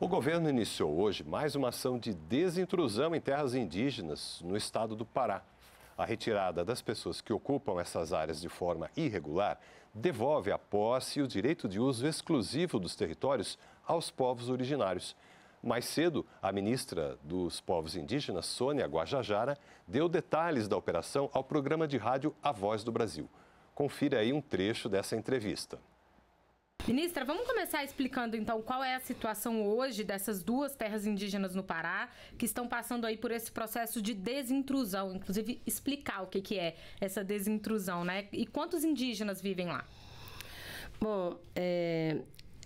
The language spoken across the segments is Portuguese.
O governo iniciou hoje mais uma ação de desintrusão em terras indígenas no estado do Pará. A retirada das pessoas que ocupam essas áreas de forma irregular devolve a posse e o direito de uso exclusivo dos territórios aos povos originários. Mais cedo, a ministra dos Povos Indígenas, Sônia Guajajara, deu detalhes da operação ao programa de rádio A Voz do Brasil. Confira aí um trecho dessa entrevista. Ministra, vamos começar explicando então qual é a situação hoje dessas duas terras indígenas no Pará que estão passando aí por esse processo de desintrusão, inclusive explicar o que, que é essa desintrusão, né? E quantos indígenas vivem lá? Bom, é,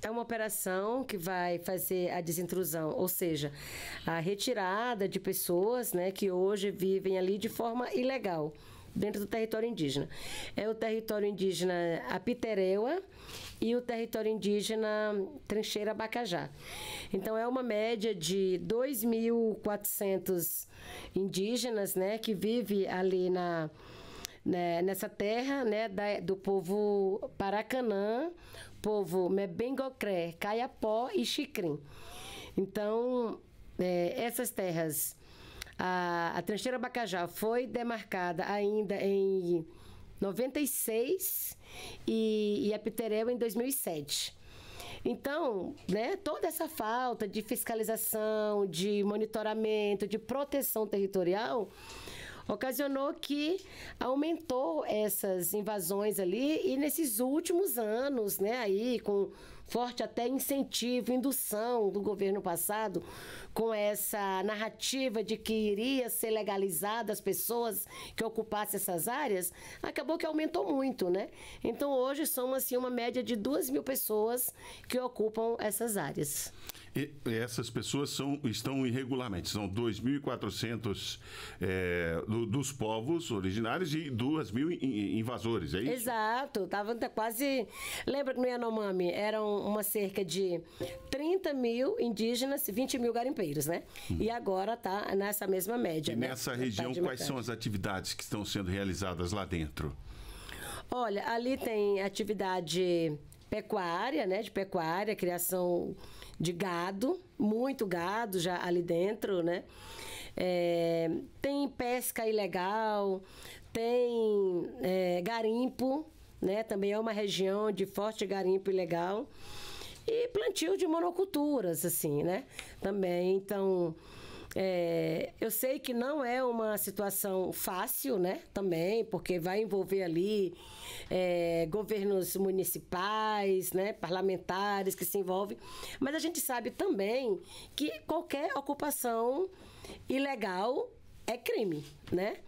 é uma operação que vai fazer a desintrusão, ou seja, a retirada de pessoas né, que hoje vivem ali de forma ilegal dentro do território indígena. É o território indígena Apitereua e o território indígena Trincheira Bacajá. Então é uma média de 2.400 indígenas, né, que vive ali na né, nessa terra né, da, do povo Paracanã, povo Mebengocré, Caiapó e Xicrim. Então, é, essas terras a, a Trancheira Bacajá foi demarcada ainda em 96 e, e a Pitereu em 2007. Então, né, toda essa falta de fiscalização, de monitoramento, de proteção territorial ocasionou que aumentou essas invasões ali e nesses últimos anos, né, aí com forte até incentivo, indução do governo passado com essa narrativa de que iria ser legalizada as pessoas que ocupassem essas áreas, acabou que aumentou muito, né? Então hoje são assim uma média de duas mil pessoas que ocupam essas áreas. E essas pessoas são, estão irregularmente, são 2.400 é, eh, do, dos povos originários e 2.000 invasores, é isso? Exato, estava quase... Lembra que no Yanomami eram uma cerca de 30 mil indígenas, e 20 mil garimpeiros, né? E agora está nessa mesma média. E né? nessa região, tá quais são as atividades que estão sendo realizadas lá dentro? Olha, ali tem atividade pecuária, né? De pecuária, criação de gado, muito gado já ali dentro, né? É, tem pesca ilegal, tem é, garimpo, né? Também é uma região de forte garimpo ilegal e plantio de monoculturas, assim, né? Também, então... É, eu sei que não é uma situação fácil, né? Também, porque vai envolver ali é, governos municipais, né? Parlamentares que se envolvem. Mas a gente sabe também que qualquer ocupação ilegal é crime, né?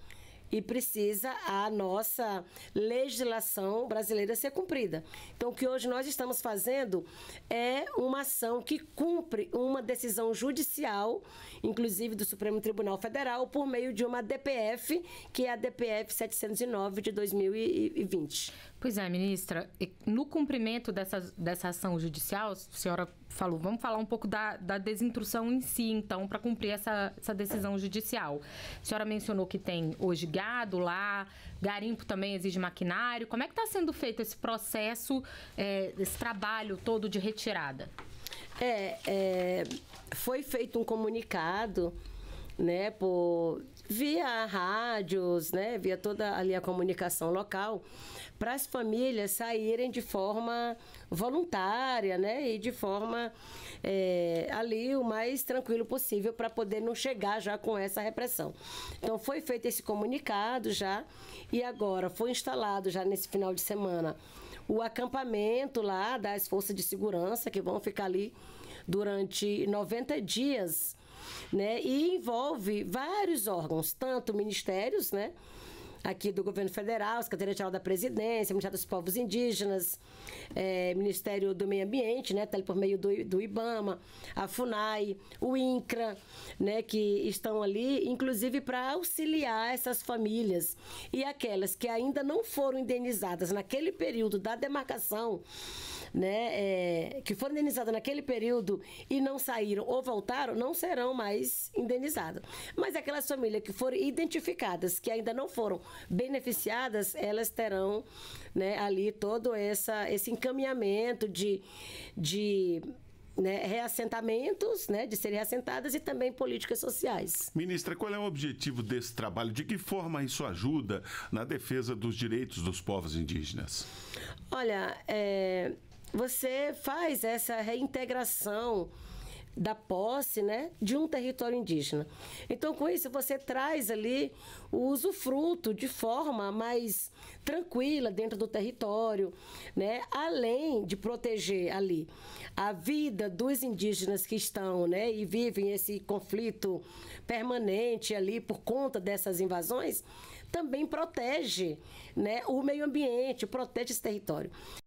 e precisa a nossa legislação brasileira ser cumprida. Então, o que hoje nós estamos fazendo é uma ação que cumpre uma decisão judicial, inclusive do Supremo Tribunal Federal, por meio de uma DPF, que é a DPF 709 de 2020. Pois é, ministra, no cumprimento dessa, dessa ação judicial, a senhora falou, vamos falar um pouco da, da em si, então, para cumprir essa, essa decisão judicial. A senhora mencionou que tem hoje gado lá, garimpo também exige maquinário. Como é que está sendo feito esse processo, é, esse trabalho todo de retirada? É, é, foi feito um comunicado, né, por via rádios, né, via toda ali a comunicação local, para as famílias saírem de forma voluntária, né, e de forma é, ali o mais tranquilo possível para poder não chegar já com essa repressão. Então foi feito esse comunicado já e agora foi instalado já nesse final de semana o acampamento lá das forças de segurança que vão ficar ali durante 90 dias né? E envolve vários órgãos, tanto ministérios, né? aqui do governo federal, Secretaria-Geral da Presidência, Ministério dos Povos Indígenas, é, Ministério do Meio Ambiente, né, por meio do, do IBAMA, a FUNAI, o INCRA, né, que estão ali, inclusive para auxiliar essas famílias e aquelas que ainda não foram indenizadas naquele período da demarcação, né, é, que foram indenizadas naquele período e não saíram ou voltaram, não serão mais indenizadas. Mas aquelas famílias que foram identificadas, que ainda não foram beneficiadas, elas terão né, ali todo essa, esse encaminhamento de, de né, reassentamentos, né, de serem assentadas e também políticas sociais. Ministra, qual é o objetivo desse trabalho? De que forma isso ajuda na defesa dos direitos dos povos indígenas? Olha, é, você faz essa reintegração da posse né, de um território indígena. Então, com isso, você traz ali o usufruto de forma mais tranquila dentro do território, né, além de proteger ali a vida dos indígenas que estão né, e vivem esse conflito permanente ali por conta dessas invasões, também protege né, o meio ambiente, protege esse território.